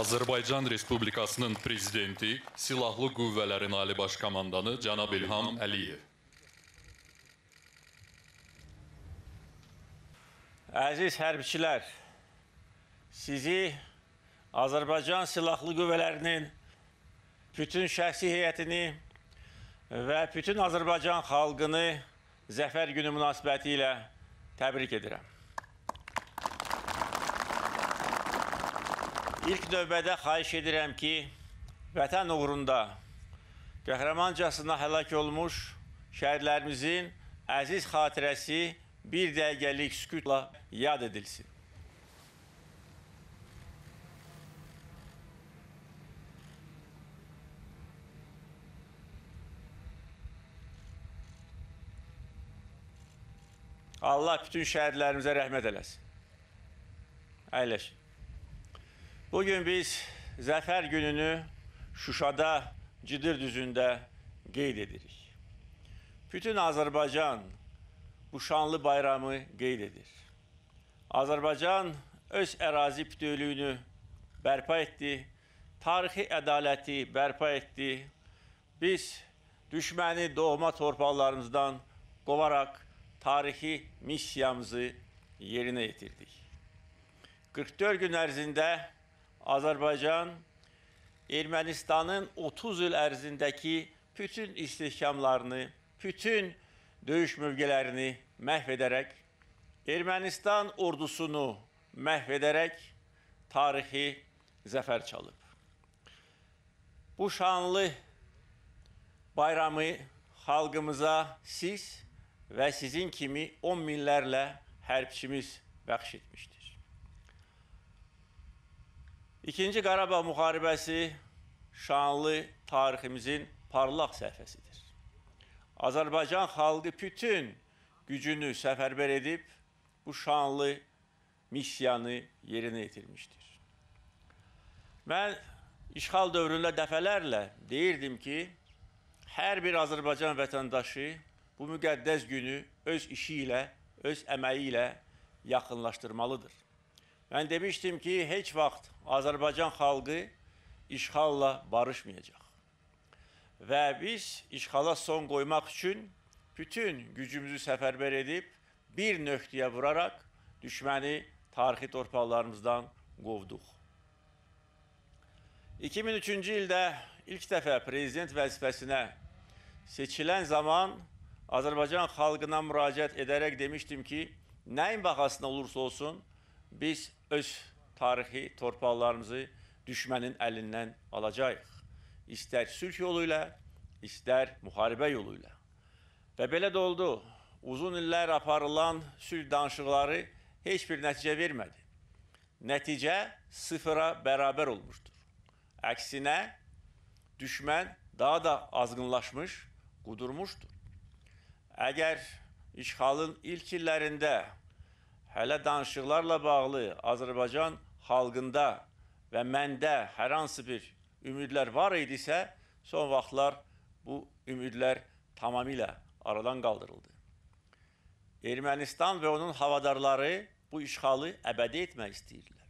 Azərbaycan Respublikasının prezidenti, Silahlı Qüvvələrin Ali Baş Komandanı cənab İlham Əliyev. Əziz hərbçilər, sizi Azərbaycan Silahlı Qüvvələrinin bütün şəxsi heyətini və bütün Azərbaycan xalqını Zəfər Günü münasibəti ilə təbrik edirəm. İlk növbədə xahiş edirəm ki, vətən uğrunda qəhrəmancasına həlak olmuş şəhidlərimizin əziz xatirəsi bir dəqiqəlik sükutla yad edilsin. Allah bütün şəhidlərimizə rəhmət eləsin. Əyləşin. Bugün biz Zafer Günü'nü Şuşada, Cidir düzündə qeyd edirik. Bütün Azərbaycan bu şanlı bayramı qeyd edir. Azərbaycan öz ərazi bütövlüyünü bərpa etdi, tarixi ədaləti bərpa etdi. Biz düşməni doğma torpaqlarımızdan qovaraq tarixi missiyamızı yerinə yetirdik. 44 gün ərzində Azərbaycan Ermənistanın 30 il ərzindəki bütün istihkamlarını, bütün döyüş mövqələrini məhv edərək, Ermənistan ordusunu məhv edərək tarixi zəfər çalıb. Bu şanlı bayramı xalqımıza siz və sizin kimi 10 minlərlə hərbçimiz bəxş etmişdir. İkinci Qarabağ müharibəsi şanlı tariximizin parlaq səhifəsidir. Azərbaycan xalqı bütün gücünü səfərbər edib bu şanlı missiyanı yerinə yetirmişdir. Mən işğal dövründə dəfələrlə deyirdim ki, hər bir Azərbaycan vətəndaşı bu müqəddəs günü öz işi ilə, öz əməyi ilə yaxınlaşdırmalıdır. Ben demiştim ki heç vaxt Azərbaycan xalqı işğalla barışmayacaq. Və biz işğala son qoymaq üçün bütün gücümüzü səfərbər edib bir nöqtəyə vuraraq düşməni tarixi torpaqlarımızdan qovduq. 2003-cü ildə ilk dəfə prezident vəzifəsinə seçilən zaman Azərbaycan xalqına müraciət edərək demişdim ki, nəyin bahasına olursa olsun biz öz tarixi torpaqlarımızı düşmənin əlindən alacağıq. İstər sülh yolu ilə, istər müharibə yolu ilə. Və belə də oldu. Uzun illər aparılan sülh danışıqları heç bir nəticə vermədi. Nəticə sıfıra bərabər olmuşdur. Əksinə düşmən daha da azğınlaşmış, qudurmuşdur. Əgər işğalın ilk illərində hələ danışıqlarla bağlı Azərbaycan xalqında və məndə hər hansı bir ümidlər var idisə, son vaxtlar bu ümidlər tamamilə aradan qaldırıldı. Ermənistan və onun havadarları bu işğalı əbədi etmək istəyirlər.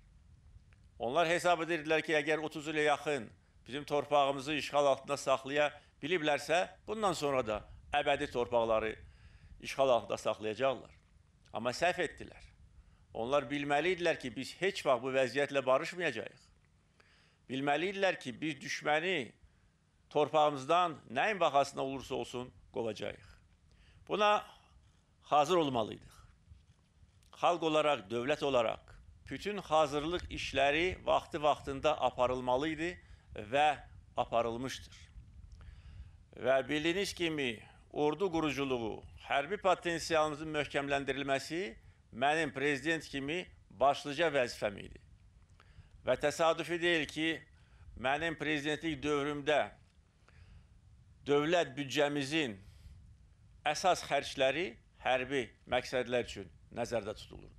Onlar hesab edirdilər ki, əgər 30 ilə yaxın bizim torpağımızı işğal altında saxlaya biliblərsə, bundan sonra da əbədi torpaqları işğal altında saxlayacaqlar. Amma səhv etdilər. Onlar bilməli idilər ki, biz heç vaxt bu vəziyyətlə barışmayacağıq. Bilməli idilər ki, biz düşməni torpağımızdan nəyin baxasına olursa olsun qovacağıq. Buna hazır olmalıydıq. Xalq olaraq, dövlət olaraq bütün hazırlıq işləri vaxtı-vaxtında aparılmalı idi və aparılmışdır. Və bildiyiniz kimi ordu quruculuğu, hərbi potensialımızın möhkəmləndirilməsi mənim prezident kimi başlıca vəzifəm idi. Və təsadüfi deyil ki, mənim prezidentlik dövrümdə dövlət büdcəmizin əsas xərcləri hərbi məqsədlər üçün nəzərdə tutulurdu.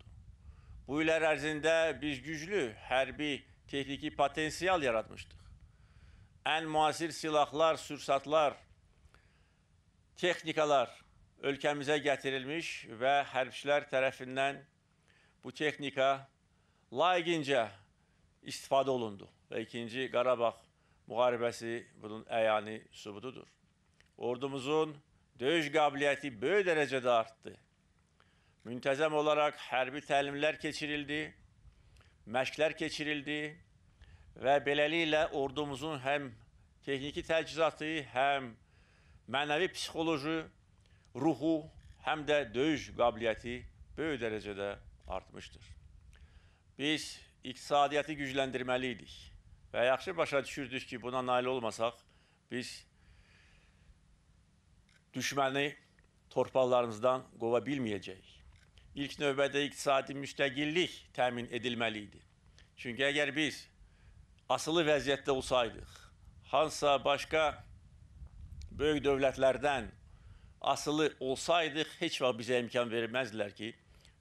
Bu illər ərzində biz güclü hərbi texniki potensial yaratmışdıq. Ən müasir silahlar, sürsatlar, texnikalar ölkəmizə gətirilmiş və hərbçilər tərəfindən bu texnika layiqincə istifadə olundu və ikinci Qarabağ müharibəsi bunun əyani sübutudur. Ordumuzun döyüş qabiliyyəti böyük dərəcədə artdı. Müntəzəm olaraq hərbi təlimlər keçirildi, məşqlər keçirildi və beləliklə ordumuzun həm texniki təchizatı, həm mənəvi psixoloji ruhu həm də döyüş qabiliyyəti böyük dərəcədə artmışdır. Biz iqtisadiyyatı gücləndirməli idik və yaxşı başa düşürdük ki, buna nail olmasaq biz düşməni torpaqlarımızdan qova bilməyəcəyik. İlk növbədə iqtisadi müstəqillik təmin edilməli idi. Çünki əgər biz asılı vəziyyətdə olsaydıq, hansısa başqa böyük dövlətlərdən asılı olsaydıq heç vaxt bizə imkan verməzdilər ki,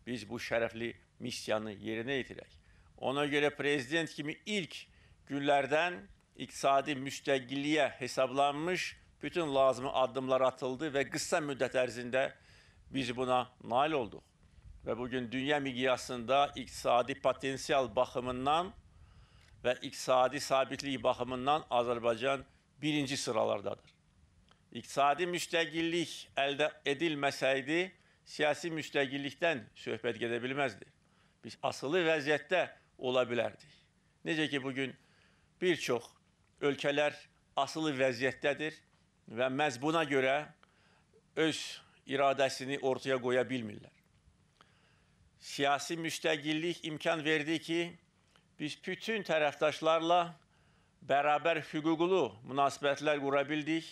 biz bu şərəfli missiyanı yerinə yetirək. Ona görə prezident kimi ilk günlərdən iqtisadi müstəqilliyə hesablanmış bütün lazımı addımlar atıldı və qısa müddət ərzində biz buna nail olduq. Və bu gün dünya miqyasında iqtisadi potensial baxımından və iqtisadi sabitlik baxımından Azərbaycan birinci sıralardadır iqtisadi müstəqillik əldə edilməsəydi, siyasi müstəqillikdən söhbət gedə bilməzdi. Biz asılı vəziyyətdə ola bilərdik. Necə ki, bugün bir çox ölkələr asılı vəziyyətdədir və məhz buna görə öz iradəsini ortaya qoya bilmirlər. Siyasi müstəqillik imkan verdi ki, biz bütün tərəfdaşlarla bərabər hüquqlu münasibətlər qura bildik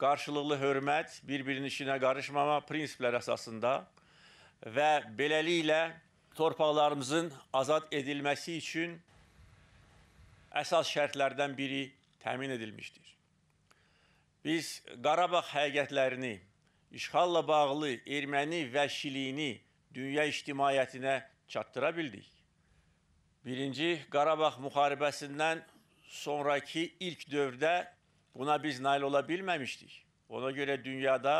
qarşılıqlı hörmət, bir-birinin işinə qarışmama prinsiplər əsasında və beləliklə torpaqlarımızın azad edilməsi üçün əsas şərtlərdən biri təmin edilmişdir. Biz Qarabağ həqiqətlərini, işğalla bağlı erməni vəhşiliyini dünya ictimaiyyətinə çatdıra bildik. Birinci Qarabağ müharibəsindən sonraki ilk dövrdə Buna biz nail ola bilməmişdik. Ona görə dünyada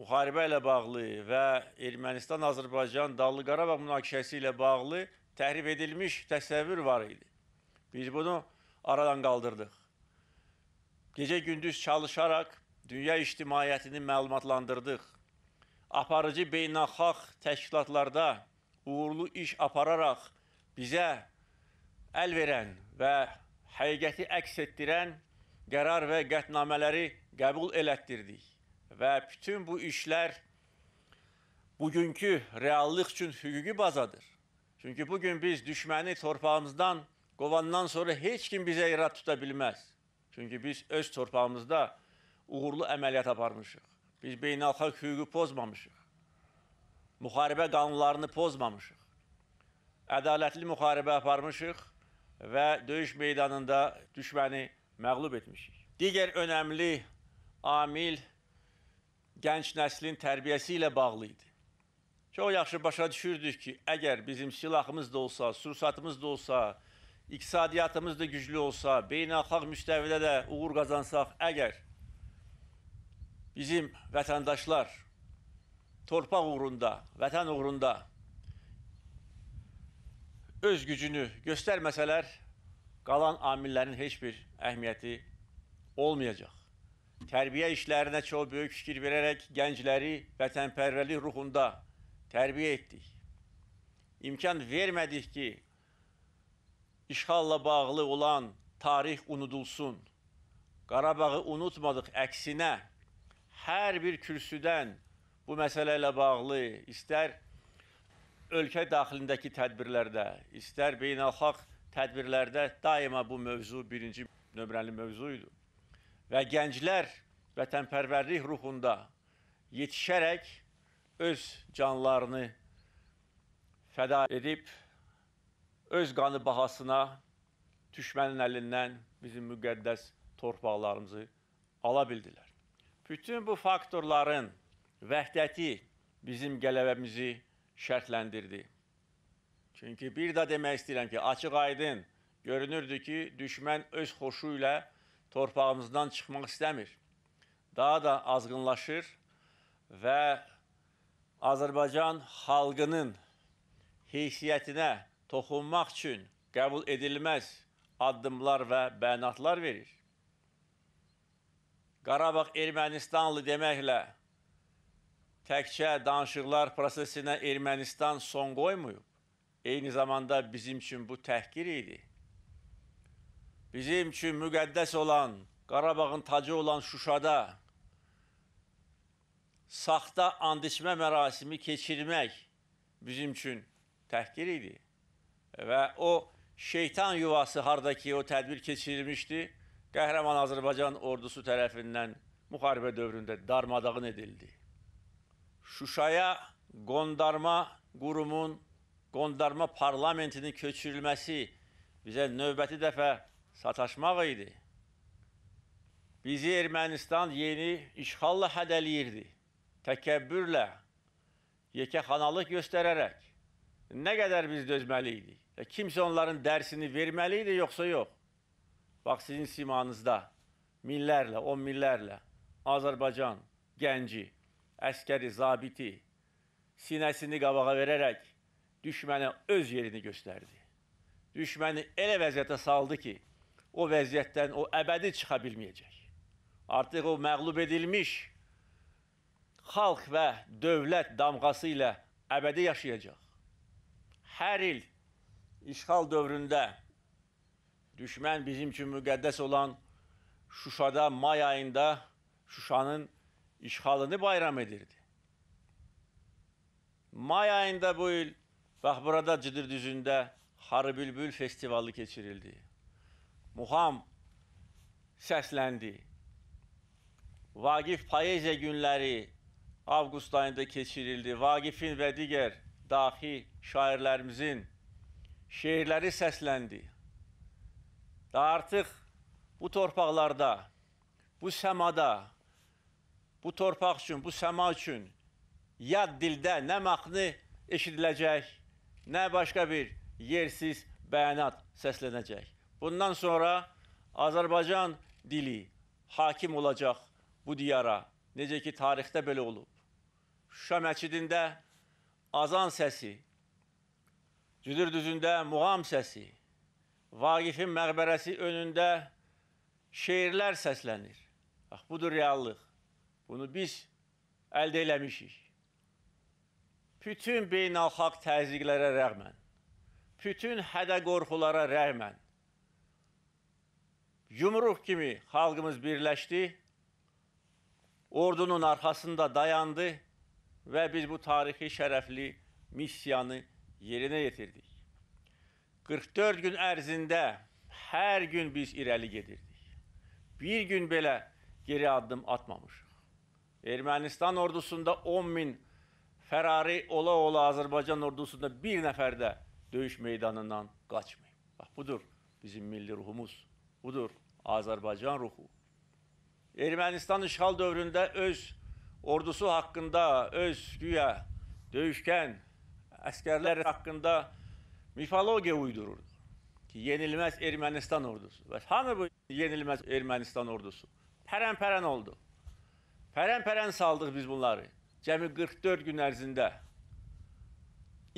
müharibə ilə bağlı və Ermənistan-Azərbaycan Dağlı Qarabağ münaqişəsi ilə bağlı təhrib edilmiş təsəvvür var idi. Biz bunu aradan qaldırdıq. Gecə-gündüz çalışaraq dünya ictimaiyyətini məlumatlandırdıq. Aparıcı beynəlxalq təşkilatlarda uğurlu iş apararaq bizə əl verən və həqiqəti əks etdirən qərar və qətnamələri qəbul elətdirdik və bütün bu işlər bugünkü reallıq üçün hüquqi bazadır. Çünki bugün biz düşməni torpağımızdan qovandan sonra heç kim bizə irad tuta bilməz. Çünki biz öz torpağımızda uğurlu əməliyyat aparmışıq. Biz beynəlxalq hüququ pozmamışıq. Müharibə qanunlarını pozmamışıq. Ədalətli müharibə aparmışıq və döyüş meydanında düşməni məğlub etmişik. Digər önəmli amil gənc nəslin tərbiyəsi ilə bağlı idi. Çox yaxşı başa düşürdük ki, əgər bizim silahımız da olsa, sursatımız da olsa, iqtisadiyyatımız da güclü olsa, beynəlxalq müstəvidə də uğur qazansaq, əgər bizim vətəndaşlar torpaq uğrunda, vətən uğrunda öz gücünü göstərməsələr, qalan amillərin heç bir əhəmiyyəti olmayacaq. Tərbiyə işlərinə çox böyük fikir verərək gəncləri vətənpərvərlik ruhunda tərbiyə etdik. İmkan vermədik ki, işğalla bağlı olan tarix unudulsun. Qarabağı unutmadıq, əksinə hər bir kürsüdən bu məsələ ilə bağlı istər ölkə daxilindəki tədbirlərdə, istər beynəlxalq tədbirlərdə daima bu mövzu birinci nömrəli mövzu idi. Və gənclər vətənpərvərlik ruhunda yetişərək öz canlarını fəda edib öz qanı bahasına düşmənin əlindən bizim müqəddəs torpaqlarımızı ala bildilər. Bütün bu faktorların vəhdəti bizim qələbəmizi şərtləndirdi. Çünki bir də demək istəyirəm ki, açıq-aydın görünürdü ki, düşmən öz xoşu ilə torpağımızdan çıxmaq istəmir. Daha da azğınlaşır və Azərbaycan xalqının heysiyyətinə toxunmaq üçün qəbul edilməz addımlar və bəyanatlar verir. Qarabağ Ermənistanlı deməklə təkcə danışıqlar prosesinə Ermənistan son qoymayıb eyni zamanda bizim üçün bu təhqir idi. Bizim üçün müqəddəs olan, Qarabağın tacı olan Şuşada saxta and içmə mərasimi keçirmək bizim üçün təhqir idi. Və o şeytan yuvası hardakı o tədbir keçirilmişdi. Qəhrəman Azərbaycan ordusu tərəfindən müharibə dövründə darmadağın edildi. Şuşaya qondarma qurumun qondarma parlamentinin köçürülməsi bizə növbəti dəfə sataşmaq idi. Bizi Ermənistan yeni işğalla hədəliyirdi. Təkəbbürlə, yekəxanalıq göstərərək. Nə qədər biz dözməli idik? E, kimsə onların dərsini verməli idi, yoxsa yox? Bax, sizin simanızda minlərlə, on minlərlə Azərbaycan gənci, əskəri, zabiti sinəsini qabağa verərək düşmənə öz yerini göstərdi. Düşməni elə vəziyyətə saldı ki, o vəziyyətdən o əbədi çıxa bilməyəcək. Artıq o məğlub edilmiş xalq və dövlət damğası ilə əbədi yaşayacaq. Hər il işğal dövründə düşmən bizim üçün müqəddəs olan Şuşada may ayında Şuşanın işğalını bayram edirdi. May ayında bu il Bax burada Cıdırdüzü'ndə Harı Bülbül festivalı keçirildi. Muham səsləndi. Vagif Poeziya günləri avqust ayında keçirildi. Vagifin və digər daxi şairlərimizin şeirləri səsləndi. Da artıq bu torpaqlarda, bu səmada, bu torpaq üçün, bu səma üçün yad dildə nə mahnı eşidiləcək, nə başqa bir yersiz bəyanat səslənəcək. Bundan sonra Azərbaycan dili hakim olacaq bu diyara. Necə ki tarixdə belə olub. Şuşa məscidində azan səsi, Cüdür düzündə muğam səsi, Vaqifin məqbərəsi önündə şeirlər səslənir. Bax budur reallıq. Bunu biz əldə eləmişik bütün beynəlxalq təzyiqlərə rəğmən, bütün hədə-qorxulara rəğmən yumruq kimi xalqımız birləşdi, ordunun arxasında dayandı və biz bu tarixi şərəfli missiyanı yerinə yetirdik. 44 gün ərzində hər gün biz irəli gedirdik. Bir gün belə geri addım atmamışıq. Ermənistan ordusunda 10 min Ferrari ola ola Azerbaycan ordusunda bir nəfər də döyüş meydanından qaçmayın. Bax, budur bizim milli ruhumuz. Budur Azerbaycan ruhu. Ermənistan işğal dövründe öz ordusu hakkında öz güya döyüşkən əskərlər hakkında mifologiya uydururdu. Ki, yenilmez Ermenistan ordusu. Ve hani bu yenilmez Ermenistan ordusu? peren peren oldu. peren peren saldıq biz bunları cəmi 44 gün ərzində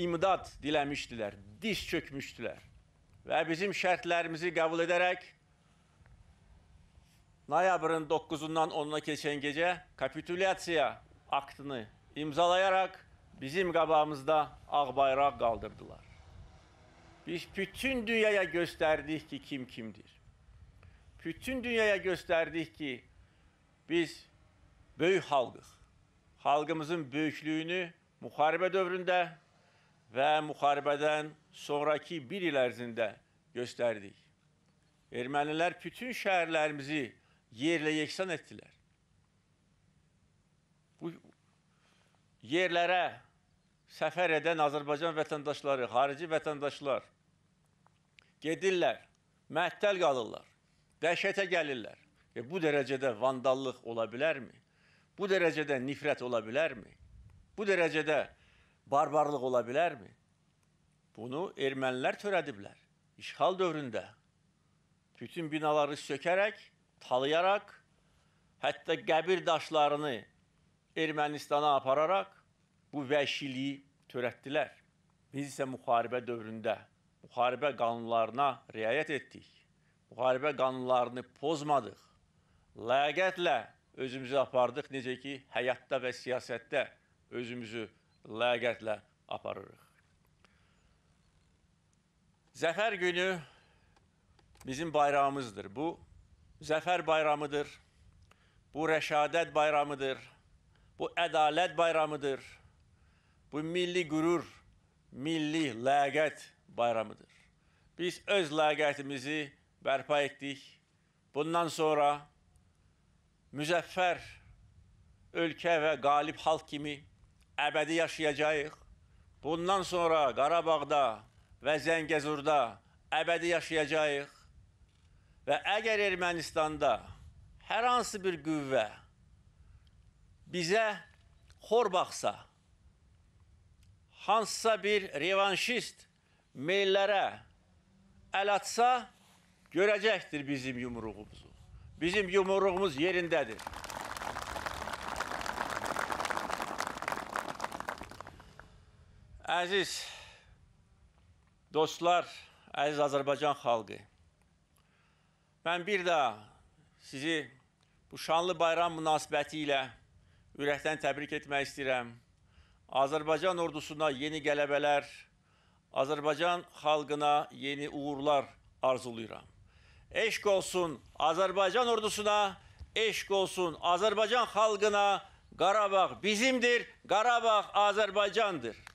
imdad diləmişdilər, diş çökmüşdülər və bizim şərtlərimizi qəbul edərək noyabrın 9-undan 10-una keçən gecə kapitulyasiya aktını imzalayaraq bizim qabağımızda ağ bayraq qaldırdılar. Biz bütün dünyaya göstərdik ki kim kimdir. Bütün dünyaya göstərdik ki biz böyük xalqıq. xalqımızın böyüklüyünü müharibə dövründə və müharibədən sonrakı bir il ərzində göstərdik. Ermənilər bütün şəhərlərimizi yerlə yeksan etdilər. Bu yerlərə səfər edən Azərbaycan vətəndaşları, xarici vətəndaşlar gedirlər, məhdəl qalırlar, dəhşətə gəlirlər. E, bu dərəcədə vandallıq ola bilərmi? bu dərəcədə nifrət ola bilərmi? Bu dərəcədə barbarlıq ola bilərmi? Bunu ermənilər törədiblər. İşğal dövründə bütün binaları sökərək, talayaraq, hətta qəbir daşlarını Ermənistana apararaq bu vəhşiliyi törətdilər. Biz isə müharibə dövründə müharibə qanunlarına riayət etdik. Müharibə qanunlarını pozmadıq. Ləyaqətlə özümüzü apardıq, necə ki, həyatda və siyasətdə özümüzü ləyaqətlə aparırıq. Zəfər günü bizim bayrağımızdır. Bu, zəfər bayramıdır, bu rəşadət bayramıdır, bu ədalət bayramıdır, bu milli qürur, milli ləyaqət bayramıdır. Biz öz ləyaqətimizi bərpa etdik. Bundan sonra müzəffər ölkə və qalib xalq kimi əbədi yaşayacağıq. Bundan sonra Qarabağda və Zəngəzurda əbədi yaşayacağıq. Və əgər Ermənistanda hər hansı bir qüvvə bizə xor baxsa, hansısa bir revanşist meyllərə əl atsa, görəcəkdir bizim yumruğumuzu. Bizim yumruğumuz yerindədir. Əziz dostlar, əziz Azərbaycan xalqı, mən bir daha sizi bu şanlı bayram münasibəti ilə ürəkdən təbrik etmək istəyirəm. Azərbaycan ordusuna yeni qələbələr, Azərbaycan xalqına yeni uğurlar arzulayıram. eşk olsun Azerbaycan ordusuna, eşk olsun Azerbaycan halkına. Karabağ bizimdir, Karabağ Azerbaycan'dır.